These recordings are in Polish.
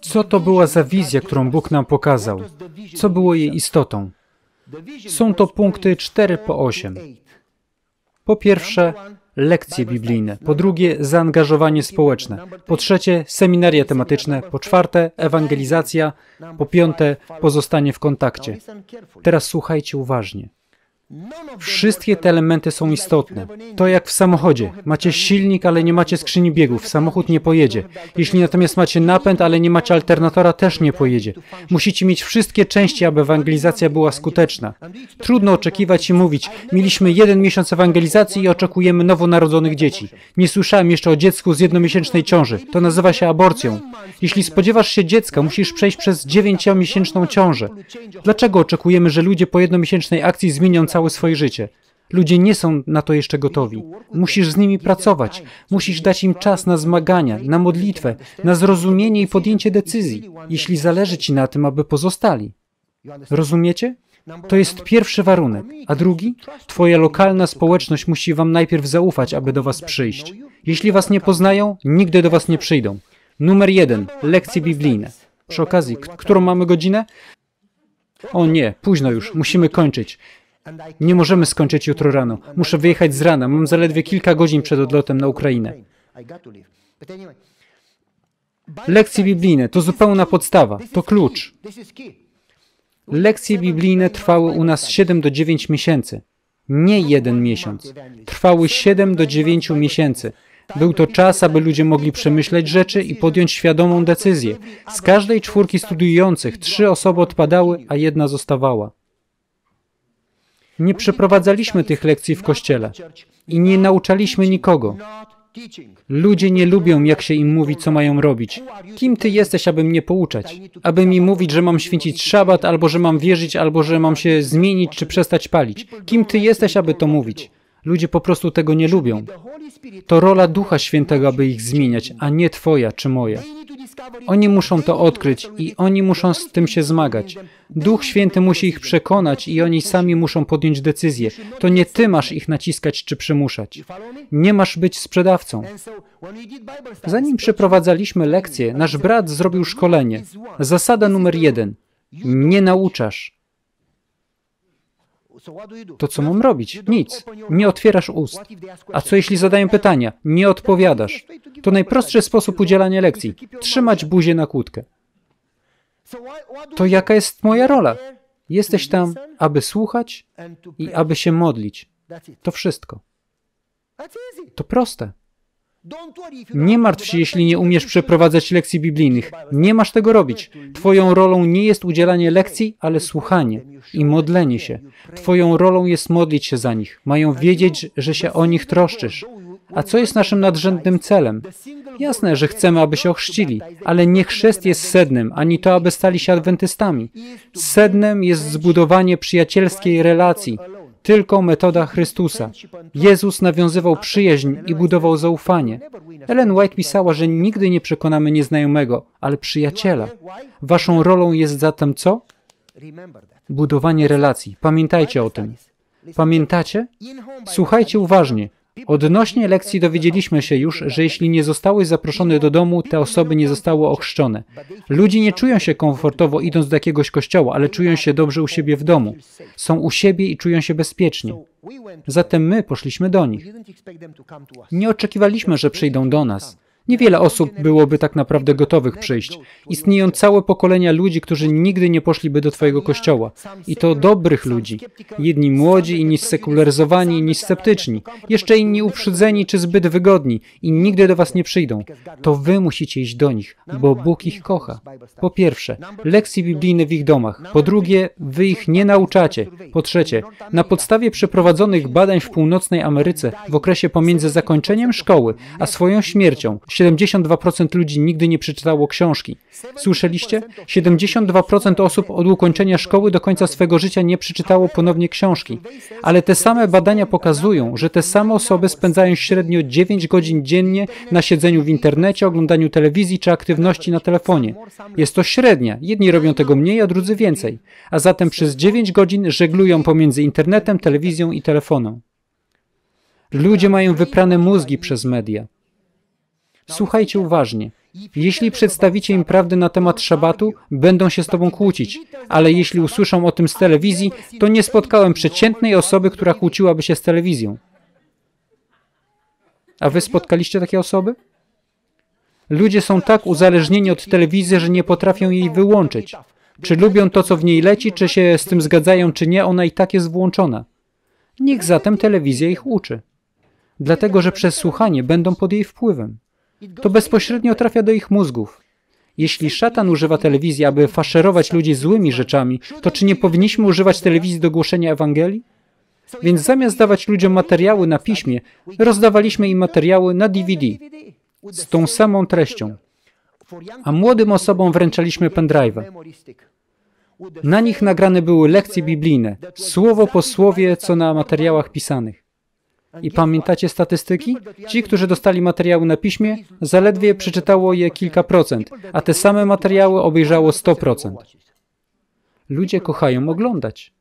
Co to była za wizja, którą Bóg nam pokazał? Co było jej istotą? Są to punkty 4 po 8. Po pierwsze, lekcje biblijne. Po drugie, zaangażowanie społeczne. Po trzecie, seminaria tematyczne. Po czwarte, ewangelizacja. Po piąte, pozostanie w kontakcie. Teraz słuchajcie uważnie. Wszystkie te elementy są istotne. To jak w samochodzie. Macie silnik, ale nie macie skrzyni biegów. Samochód nie pojedzie. Jeśli natomiast macie napęd, ale nie macie alternatora, też nie pojedzie. Musicie mieć wszystkie części, aby ewangelizacja była skuteczna. Trudno oczekiwać i mówić. Mieliśmy jeden miesiąc ewangelizacji i oczekujemy nowonarodzonych dzieci. Nie słyszałem jeszcze o dziecku z jednomiesięcznej ciąży. To nazywa się aborcją. Jeśli spodziewasz się dziecka, musisz przejść przez dziewięciomiesięczną ciążę. Dlaczego oczekujemy, że ludzie po jednomiesięcznej akcji zmienią całe swoje życie. Ludzie nie są na to jeszcze gotowi. Musisz z nimi pracować, musisz dać im czas na zmagania, na modlitwę, na zrozumienie i podjęcie decyzji, jeśli zależy ci na tym, aby pozostali. Rozumiecie? To jest pierwszy warunek. A drugi? Twoja lokalna społeczność musi wam najpierw zaufać, aby do was przyjść. Jeśli was nie poznają, nigdy do was nie przyjdą. Numer jeden. Lekcje biblijne. Przy okazji, którą mamy godzinę? O nie, późno już, musimy kończyć. Nie możemy skończyć jutro rano. Muszę wyjechać z rana. Mam zaledwie kilka godzin przed odlotem na Ukrainę. Lekcje biblijne to zupełna podstawa, to klucz. Lekcje biblijne trwały u nas 7 do 9 miesięcy. Nie jeden miesiąc. Trwały 7 do 9 miesięcy. Był to czas, aby ludzie mogli przemyśleć rzeczy i podjąć świadomą decyzję. Z każdej czwórki studiujących trzy osoby odpadały, a jedna zostawała. Nie przeprowadzaliśmy tych lekcji w kościele i nie nauczaliśmy nikogo. Ludzie nie lubią, jak się im mówi, co mają robić. Kim ty jesteś, aby mnie pouczać? Aby mi mówić, że mam święcić szabat, albo że mam wierzyć, albo że mam się zmienić, czy przestać palić. Kim ty jesteś, aby to mówić? Ludzie po prostu tego nie lubią. To rola Ducha Świętego, aby ich zmieniać, a nie twoja czy moja. Oni muszą to odkryć i oni muszą z tym się zmagać. Duch Święty musi ich przekonać i oni sami muszą podjąć decyzję. To nie ty masz ich naciskać czy przymuszać. Nie masz być sprzedawcą. Zanim przeprowadzaliśmy lekcję, nasz brat zrobił szkolenie. Zasada numer jeden. Nie nauczasz. To co mam robić? Nic. Nie otwierasz ust. A co jeśli zadaję pytania? Nie odpowiadasz. To najprostszy sposób udzielania lekcji. Trzymać buzię na kłódkę. To jaka jest moja rola? Jesteś tam, aby słuchać i aby się modlić. To wszystko. To proste. Nie martw się, jeśli nie umiesz przeprowadzać lekcji biblijnych. Nie masz tego robić. Twoją rolą nie jest udzielanie lekcji, ale słuchanie i modlenie się. Twoją rolą jest modlić się za nich. Mają wiedzieć, że się o nich troszczysz. A co jest naszym nadrzędnym celem? Jasne, że chcemy, aby się ochrzcili, ale nie chrzest jest sednem, ani to, aby stali się adwentystami. Sednem jest zbudowanie przyjacielskiej relacji, tylko metoda Chrystusa. Jezus nawiązywał przyjaźń i budował zaufanie. Ellen White pisała, że nigdy nie przekonamy nieznajomego, ale przyjaciela. Waszą rolą jest zatem co? Budowanie relacji. Pamiętajcie o tym. Pamiętacie? Słuchajcie uważnie. Odnośnie lekcji dowiedzieliśmy się już, że jeśli nie zostałeś zaproszony do domu, te osoby nie zostały ochrzczone. Ludzie nie czują się komfortowo idąc do jakiegoś kościoła, ale czują się dobrze u siebie w domu. Są u siebie i czują się bezpiecznie. Zatem my poszliśmy do nich. Nie oczekiwaliśmy, że przyjdą do nas. Niewiele osób byłoby tak naprawdę gotowych przyjść. Istnieją całe pokolenia ludzi, którzy nigdy nie poszliby do Twojego kościoła. I to dobrych ludzi. Jedni młodzi, inni sekularyzowani, inni sceptyczni. Jeszcze inni uprzedzeni czy zbyt wygodni i nigdy do Was nie przyjdą. To Wy musicie iść do nich, bo Bóg ich kocha. Po pierwsze, lekcje biblijne w ich domach. Po drugie, Wy ich nie nauczacie. Po trzecie, na podstawie przeprowadzonych badań w północnej Ameryce w okresie pomiędzy zakończeniem szkoły a swoją śmiercią, 72% ludzi nigdy nie przeczytało książki. Słyszeliście? 72% osób od ukończenia szkoły do końca swego życia nie przeczytało ponownie książki. Ale te same badania pokazują, że te same osoby spędzają średnio 9 godzin dziennie na siedzeniu w internecie, oglądaniu telewizji czy aktywności na telefonie. Jest to średnia. Jedni robią tego mniej, a drudzy więcej. A zatem przez 9 godzin żeglują pomiędzy internetem, telewizją i telefonem. Ludzie mają wyprane mózgi przez media. Słuchajcie uważnie. Jeśli przedstawicie im prawdę na temat szabatu, będą się z tobą kłócić, ale jeśli usłyszą o tym z telewizji, to nie spotkałem przeciętnej osoby, która kłóciłaby się z telewizją. A wy spotkaliście takie osoby? Ludzie są tak uzależnieni od telewizji, że nie potrafią jej wyłączyć. Czy lubią to, co w niej leci, czy się z tym zgadzają, czy nie, ona i tak jest włączona. Niech zatem telewizja ich uczy. Dlatego, że przez słuchanie będą pod jej wpływem to bezpośrednio trafia do ich mózgów. Jeśli szatan używa telewizji, aby faszerować ludzi złymi rzeczami, to czy nie powinniśmy używać telewizji do głoszenia Ewangelii? Więc zamiast dawać ludziom materiały na piśmie, rozdawaliśmy im materiały na DVD z tą samą treścią. A młodym osobom wręczaliśmy pendrive. Na nich nagrane były lekcje biblijne, słowo po słowie, co na materiałach pisanych. I pamiętacie statystyki? Ci, którzy dostali materiały na piśmie, zaledwie przeczytało je kilka procent, a te same materiały obejrzało 100%. Ludzie kochają oglądać.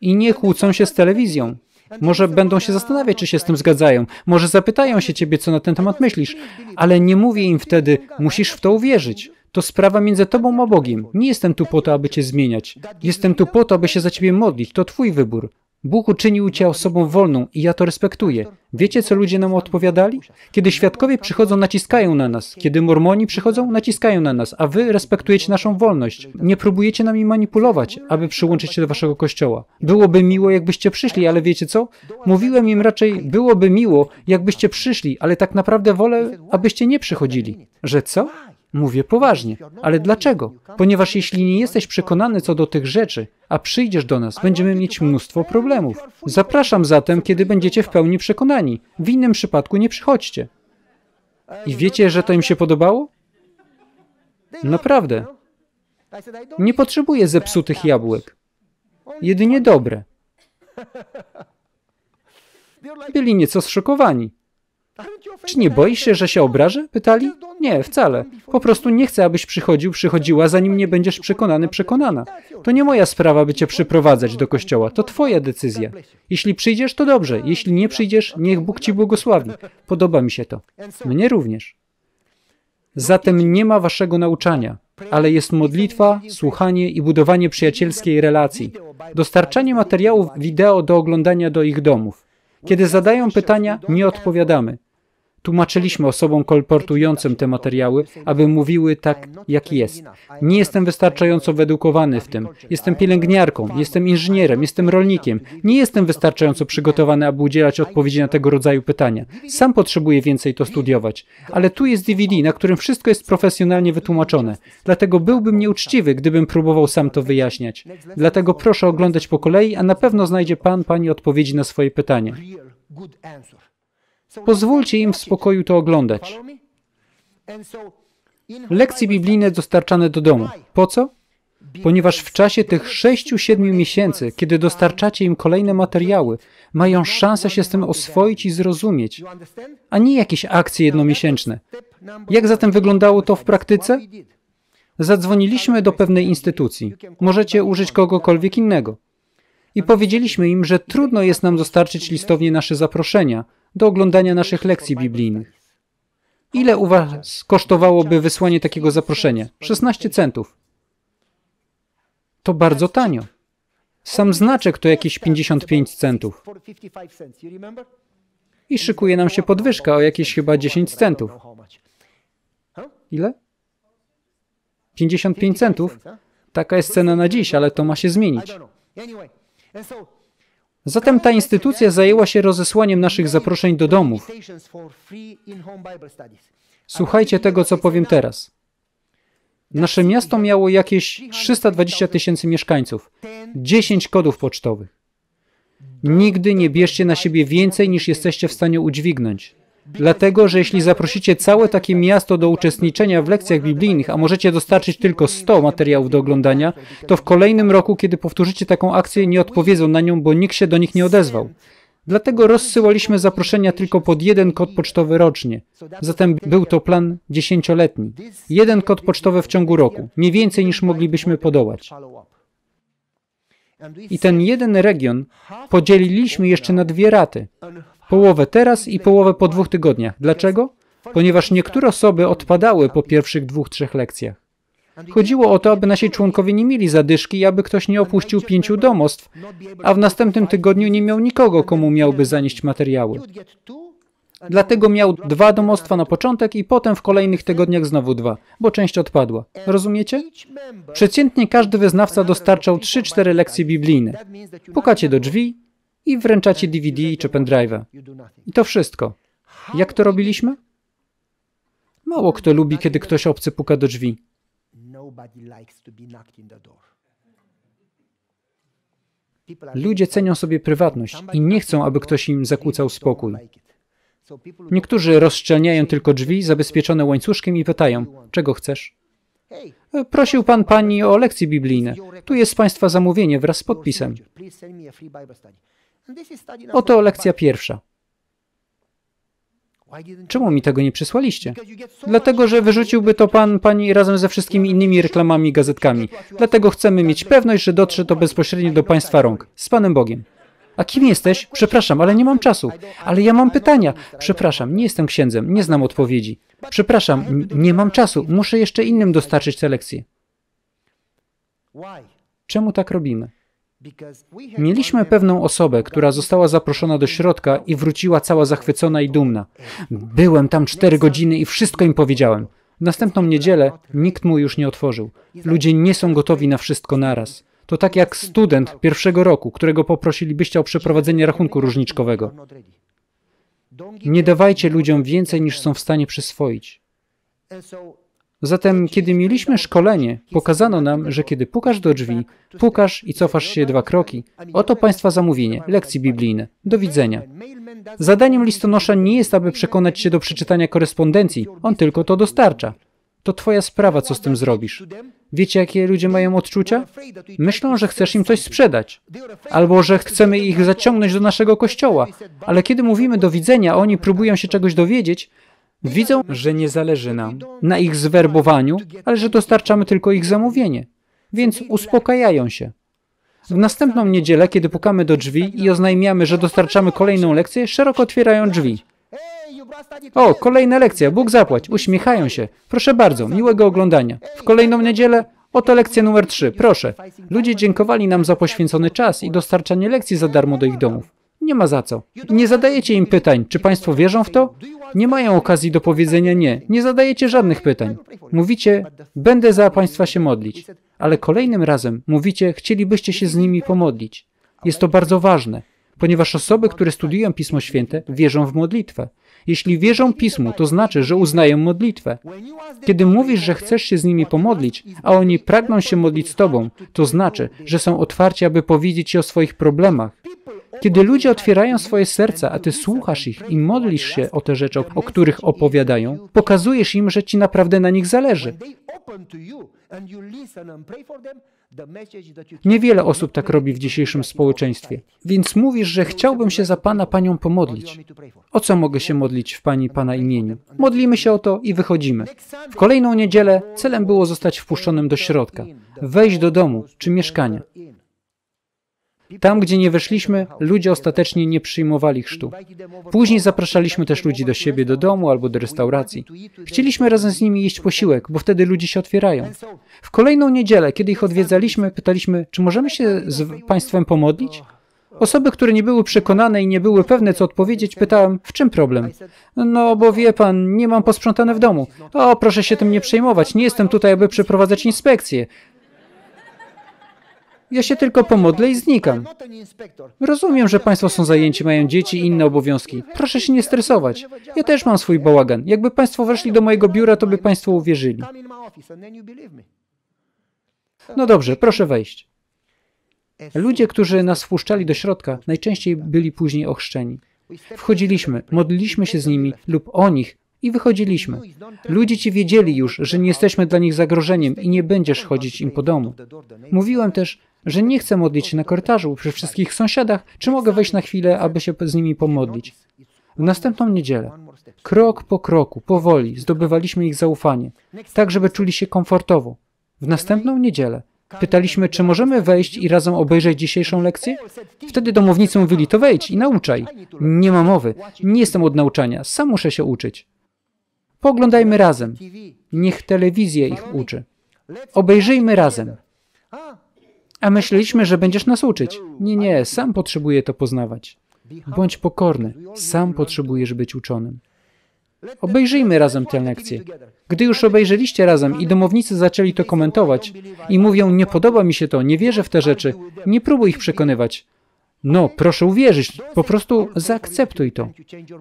I nie kłócą się z telewizją. Może będą się zastanawiać, czy się z tym zgadzają. Może zapytają się ciebie, co na ten temat myślisz. Ale nie mówię im wtedy, musisz w to uwierzyć. To sprawa między tobą a Bogiem. Nie jestem tu po to, aby cię zmieniać. Jestem tu po to, aby się za ciebie modlić. To twój wybór. Bóg uczynił cię osobą wolną i ja to respektuję. Wiecie, co ludzie nam odpowiadali? Kiedy świadkowie przychodzą, naciskają na nas. Kiedy mormoni przychodzą, naciskają na nas, a wy respektujecie naszą wolność. Nie próbujecie nami manipulować, aby przyłączyć się do waszego kościoła. Byłoby miło, jakbyście przyszli, ale wiecie co? Mówiłem im raczej, byłoby miło, jakbyście przyszli, ale tak naprawdę wolę, abyście nie przychodzili. Że co? Mówię poważnie, ale dlaczego? Ponieważ jeśli nie jesteś przekonany co do tych rzeczy, a przyjdziesz do nas, będziemy mieć mnóstwo problemów. Zapraszam zatem, kiedy będziecie w pełni przekonani. W innym przypadku nie przychodźcie. I wiecie, że to im się podobało? Naprawdę. Nie potrzebuję zepsutych jabłek. Jedynie dobre. Byli nieco zszokowani. Czy nie boisz się, że się obrażę? Pytali. Nie, wcale. Po prostu nie chcę, abyś przychodził, przychodziła, zanim nie będziesz przekonany, przekonana. To nie moja sprawa, by cię przyprowadzać do kościoła. To twoja decyzja. Jeśli przyjdziesz, to dobrze. Jeśli nie przyjdziesz, niech Bóg ci błogosławi. Podoba mi się to. Mnie również. Zatem nie ma waszego nauczania, ale jest modlitwa, słuchanie i budowanie przyjacielskiej relacji, dostarczanie materiałów wideo do oglądania do ich domów. Kiedy zadają pytania, nie odpowiadamy. Tłumaczyliśmy osobom kolportującym te materiały, aby mówiły tak, jak jest. Nie jestem wystarczająco wyedukowany w tym. Jestem pielęgniarką, jestem inżynierem, jestem rolnikiem. Nie jestem wystarczająco przygotowany, aby udzielać odpowiedzi na tego rodzaju pytania. Sam potrzebuję więcej to studiować. Ale tu jest DVD, na którym wszystko jest profesjonalnie wytłumaczone. Dlatego byłbym nieuczciwy, gdybym próbował sam to wyjaśniać. Dlatego proszę oglądać po kolei, a na pewno znajdzie Pan, Pani odpowiedzi na swoje pytanie. Pozwólcie im w spokoju to oglądać. Lekcje biblijne dostarczane do domu. Po co? Ponieważ w czasie tych 6-7 miesięcy, kiedy dostarczacie im kolejne materiały, mają szansę się z tym oswoić i zrozumieć, a nie jakieś akcje jednomiesięczne. Jak zatem wyglądało to w praktyce? Zadzwoniliśmy do pewnej instytucji. Możecie użyć kogokolwiek innego. I powiedzieliśmy im, że trudno jest nam dostarczyć listownie nasze zaproszenia, do oglądania naszych lekcji biblijnych. Ile u Was kosztowałoby wysłanie takiego zaproszenia? 16 centów. To bardzo tanio. Sam znaczek to jakieś 55 centów. I szykuje nam się podwyżka o jakieś chyba 10 centów. Ile? 55 centów? Taka jest cena na dziś, ale to ma się zmienić. Zatem ta instytucja zajęła się rozesłaniem naszych zaproszeń do domów. Słuchajcie tego, co powiem teraz. Nasze miasto miało jakieś 320 tysięcy mieszkańców, 10 kodów pocztowych. Nigdy nie bierzcie na siebie więcej niż jesteście w stanie udźwignąć. Dlatego, że jeśli zaprosicie całe takie miasto do uczestniczenia w lekcjach biblijnych, a możecie dostarczyć tylko 100 materiałów do oglądania, to w kolejnym roku, kiedy powtórzycie taką akcję, nie odpowiedzą na nią, bo nikt się do nich nie odezwał. Dlatego rozsyłaliśmy zaproszenia tylko pod jeden kod pocztowy rocznie. Zatem był to plan dziesięcioletni. Jeden kod pocztowy w ciągu roku, mniej więcej niż moglibyśmy podołać. I ten jeden region podzieliliśmy jeszcze na dwie raty. Połowę teraz i połowę po dwóch tygodniach. Dlaczego? Ponieważ niektóre osoby odpadały po pierwszych dwóch, trzech lekcjach. Chodziło o to, aby nasi członkowie nie mieli zadyszki i aby ktoś nie opuścił pięciu domostw, a w następnym tygodniu nie miał nikogo, komu miałby zanieść materiały. Dlatego miał dwa domostwa na początek i potem w kolejnych tygodniach znowu dwa, bo część odpadła. Rozumiecie? Przeciętnie każdy wyznawca dostarczał 3-4 lekcje biblijne. Pukacie do drzwi, i wręczacie DVD czy pendrive'a. I to wszystko. Jak to robiliśmy? Mało kto lubi, kiedy ktoś obcy puka do drzwi. Ludzie cenią sobie prywatność i nie chcą, aby ktoś im zakłócał spokój. Niektórzy rozszczelniają tylko drzwi zabezpieczone łańcuszkiem i pytają, czego chcesz? Prosił pan pani o lekcje biblijne. Tu jest państwa zamówienie wraz z podpisem. Oto lekcja pierwsza. Czemu mi tego nie przysłaliście? Dlatego, że wyrzuciłby to pan, pani razem ze wszystkimi innymi reklamami i gazetkami. Dlatego chcemy mieć pewność, że dotrze to bezpośrednio do państwa rąk. Z panem Bogiem. A kim jesteś? Przepraszam, ale nie mam czasu. Ale ja mam pytania. Przepraszam, nie jestem księdzem, nie znam odpowiedzi. Przepraszam, nie mam czasu, muszę jeszcze innym dostarczyć te lekcje. Czemu tak robimy? Mieliśmy pewną osobę, która została zaproszona do środka i wróciła cała zachwycona i dumna. Byłem tam cztery godziny i wszystko im powiedziałem. Następną niedzielę nikt mu już nie otworzył. Ludzie nie są gotowi na wszystko naraz. To tak jak student pierwszego roku, którego poprosilibyście o przeprowadzenie rachunku różniczkowego. Nie dawajcie ludziom więcej niż są w stanie przyswoić. Zatem, kiedy mieliśmy szkolenie, pokazano nam, że kiedy pukasz do drzwi, pukasz i cofasz się dwa kroki. Oto Państwa zamówienie, lekcji biblijne. Do widzenia. Zadaniem listonosza nie jest, aby przekonać się do przeczytania korespondencji, on tylko to dostarcza. To Twoja sprawa, co z tym zrobisz. Wiecie, jakie ludzie mają odczucia? Myślą, że chcesz im coś sprzedać, albo że chcemy ich zaciągnąć do naszego kościoła. Ale kiedy mówimy do widzenia, oni próbują się czegoś dowiedzieć, Widzą, że nie zależy nam na ich zwerbowaniu, ale że dostarczamy tylko ich zamówienie, więc uspokajają się. W następną niedzielę, kiedy pukamy do drzwi i oznajmiamy, że dostarczamy kolejną lekcję, szeroko otwierają drzwi. O, kolejna lekcja, Bóg zapłać, uśmiechają się. Proszę bardzo, miłego oglądania. W kolejną niedzielę Oto lekcja numer 3, proszę. Ludzie dziękowali nam za poświęcony czas i dostarczanie lekcji za darmo do ich domów. Nie ma za co. Nie zadajecie im pytań, czy państwo wierzą w to? Nie mają okazji do powiedzenia nie. Nie zadajecie żadnych pytań. Mówicie, będę za państwa się modlić. Ale kolejnym razem mówicie, chcielibyście się z nimi pomodlić. Jest to bardzo ważne, ponieważ osoby, które studiują Pismo Święte, wierzą w modlitwę. Jeśli wierzą Pismu, to znaczy, że uznają modlitwę. Kiedy mówisz, że chcesz się z nimi pomodlić, a oni pragną się modlić z Tobą, to znaczy, że są otwarci, aby powiedzieć Ci o swoich problemach. Kiedy ludzie otwierają swoje serca, a ty słuchasz ich i modlisz się o te rzeczy, o których opowiadają, pokazujesz im, że ci naprawdę na nich zależy. Niewiele osób tak robi w dzisiejszym społeczeństwie. Więc mówisz, że chciałbym się za Pana Panią pomodlić. O co mogę się modlić w Pani Pana imieniu? Modlimy się o to i wychodzimy. W kolejną niedzielę celem było zostać wpuszczonym do środka, wejść do domu czy mieszkania. Tam, gdzie nie weszliśmy, ludzie ostatecznie nie przyjmowali chrztu. Później zapraszaliśmy też ludzi do siebie, do domu albo do restauracji. Chcieliśmy razem z nimi jeść posiłek, bo wtedy ludzie się otwierają. W kolejną niedzielę, kiedy ich odwiedzaliśmy, pytaliśmy, czy możemy się z Państwem pomodlić? Osoby, które nie były przekonane i nie były pewne, co odpowiedzieć, pytałem, w czym problem? No, bo wie pan, nie mam posprzątane w domu. O, proszę się tym nie przejmować, nie jestem tutaj, aby przeprowadzać inspekcję. Ja się tylko pomodlę i znikam. Rozumiem, że Państwo są zajęci, mają dzieci i inne obowiązki. Proszę się nie stresować. Ja też mam swój bałagan. Jakby Państwo weszli do mojego biura, to by Państwo uwierzyli. No dobrze, proszę wejść. Ludzie, którzy nas wpuszczali do środka, najczęściej byli później ochrzczeni. Wchodziliśmy, modliliśmy się z nimi lub o nich i wychodziliśmy. Ludzie ci wiedzieli już, że nie jesteśmy dla nich zagrożeniem i nie będziesz chodzić im po domu. Mówiłem też, że nie chcę modlić się na korytarzu przy wszystkich sąsiadach, czy mogę wejść na chwilę, aby się z nimi pomodlić. W następną niedzielę, krok po kroku, powoli zdobywaliśmy ich zaufanie, tak żeby czuli się komfortowo. W następną niedzielę pytaliśmy, czy możemy wejść i razem obejrzeć dzisiejszą lekcję? Wtedy domownicy mówili, to wejdź i nauczaj. Nie ma mowy, nie jestem od nauczania, sam muszę się uczyć. Poglądajmy razem, niech telewizja ich uczy. Obejrzyjmy razem. A myśleliśmy, że będziesz nas uczyć. Nie, nie, sam potrzebuję to poznawać. Bądź pokorny, sam potrzebujesz być uczonym. Obejrzyjmy razem tę lekcję. Gdy już obejrzeliście razem i domownicy zaczęli to komentować i mówią, nie podoba mi się to, nie wierzę w te rzeczy, nie próbuj ich przekonywać. No, proszę uwierzyć, po prostu zaakceptuj to.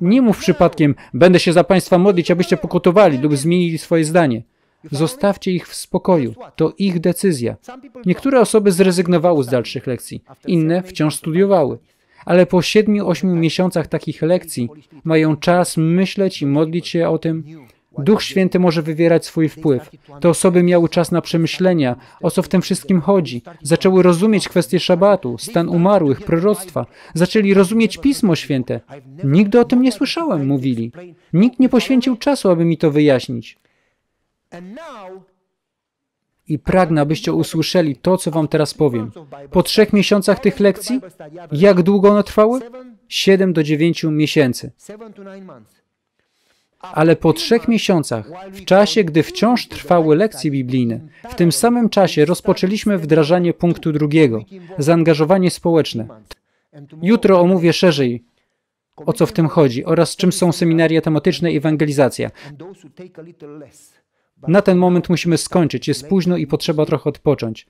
Nie mów przypadkiem, będę się za Państwa modlić, abyście pokutowali lub zmienili swoje zdanie. Zostawcie ich w spokoju. To ich decyzja. Niektóre osoby zrezygnowały z dalszych lekcji, inne wciąż studiowały. Ale po 7-8 miesiącach takich lekcji mają czas myśleć i modlić się o tym. Duch Święty może wywierać swój wpływ. Te osoby miały czas na przemyślenia, o co w tym wszystkim chodzi. Zaczęły rozumieć kwestię szabatu, stan umarłych, proroctwa. Zaczęli rozumieć Pismo Święte. Nigdy o tym nie słyszałem, mówili. Nikt nie poświęcił czasu, aby mi to wyjaśnić. I pragnę, abyście usłyszeli to, co wam teraz powiem. Po trzech miesiącach tych lekcji, jak długo one trwały? 7 do 9 miesięcy. Ale po trzech miesiącach, w czasie, gdy wciąż trwały lekcje biblijne, w tym samym czasie rozpoczęliśmy wdrażanie punktu drugiego, zaangażowanie społeczne. Jutro omówię szerzej, o co w tym chodzi oraz czym są seminaria tematyczne i ewangelizacja. Na ten moment musimy skończyć, jest późno i potrzeba trochę odpocząć.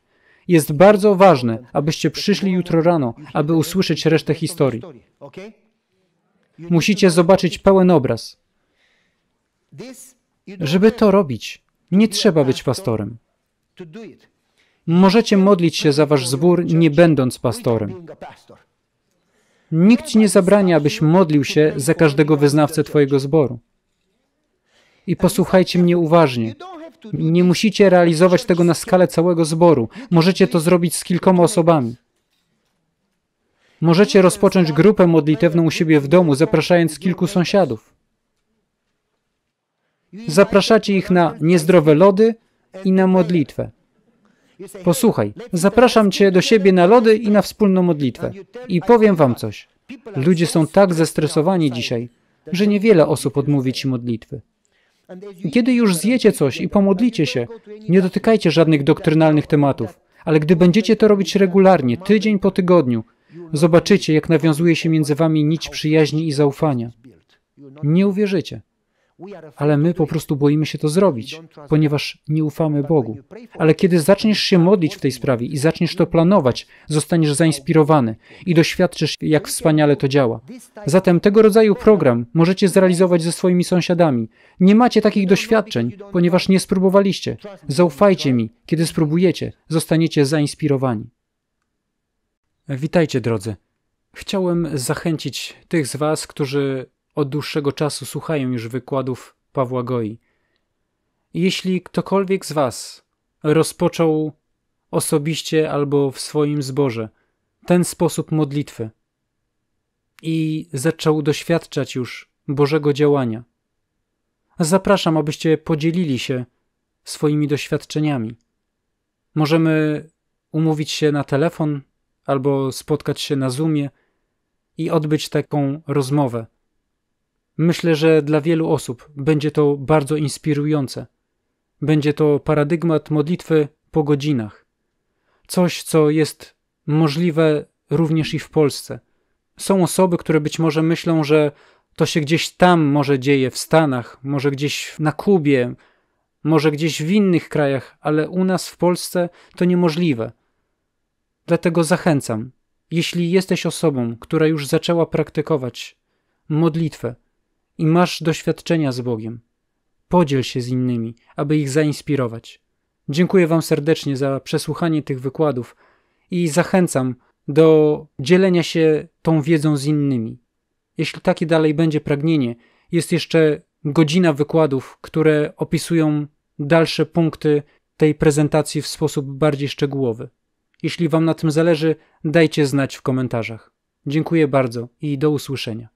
Jest bardzo ważne, abyście przyszli jutro rano, aby usłyszeć resztę historii. Musicie zobaczyć pełen obraz. Żeby to robić, nie trzeba być pastorem. Możecie modlić się za wasz zbór, nie będąc pastorem. Nikt ci nie zabrania, abyś modlił się za każdego wyznawcę twojego zboru. I posłuchajcie mnie uważnie. Nie musicie realizować tego na skalę całego zboru. Możecie to zrobić z kilkoma osobami. Możecie rozpocząć grupę modlitewną u siebie w domu, zapraszając kilku sąsiadów. Zapraszacie ich na niezdrowe lody i na modlitwę. Posłuchaj, zapraszam cię do siebie na lody i na wspólną modlitwę. I powiem wam coś. Ludzie są tak zestresowani dzisiaj, że niewiele osób odmówi ci modlitwy. Kiedy już zjecie coś i pomodlicie się, nie dotykajcie żadnych doktrynalnych tematów, ale gdy będziecie to robić regularnie, tydzień po tygodniu, zobaczycie, jak nawiązuje się między wami nić przyjaźni i zaufania. Nie uwierzycie ale my po prostu boimy się to zrobić, ponieważ nie ufamy Bogu. Ale kiedy zaczniesz się modlić w tej sprawie i zaczniesz to planować, zostaniesz zainspirowany i doświadczysz, jak wspaniale to działa. Zatem tego rodzaju program możecie zrealizować ze swoimi sąsiadami. Nie macie takich doświadczeń, ponieważ nie spróbowaliście. Zaufajcie mi, kiedy spróbujecie, zostaniecie zainspirowani. Witajcie drodzy. Chciałem zachęcić tych z Was, którzy od dłuższego czasu słuchają już wykładów Pawła Goi. Jeśli ktokolwiek z Was rozpoczął osobiście albo w swoim zborze ten sposób modlitwy i zaczął doświadczać już Bożego działania, zapraszam, abyście podzielili się swoimi doświadczeniami. Możemy umówić się na telefon albo spotkać się na Zoomie i odbyć taką rozmowę Myślę, że dla wielu osób będzie to bardzo inspirujące. Będzie to paradygmat modlitwy po godzinach. Coś, co jest możliwe również i w Polsce. Są osoby, które być może myślą, że to się gdzieś tam może dzieje, w Stanach, może gdzieś na Kubie, może gdzieś w innych krajach, ale u nas w Polsce to niemożliwe. Dlatego zachęcam, jeśli jesteś osobą, która już zaczęła praktykować modlitwę, i masz doświadczenia z Bogiem. Podziel się z innymi, aby ich zainspirować. Dziękuję Wam serdecznie za przesłuchanie tych wykładów i zachęcam do dzielenia się tą wiedzą z innymi. Jeśli takie dalej będzie pragnienie, jest jeszcze godzina wykładów, które opisują dalsze punkty tej prezentacji w sposób bardziej szczegółowy. Jeśli Wam na tym zależy, dajcie znać w komentarzach. Dziękuję bardzo i do usłyszenia.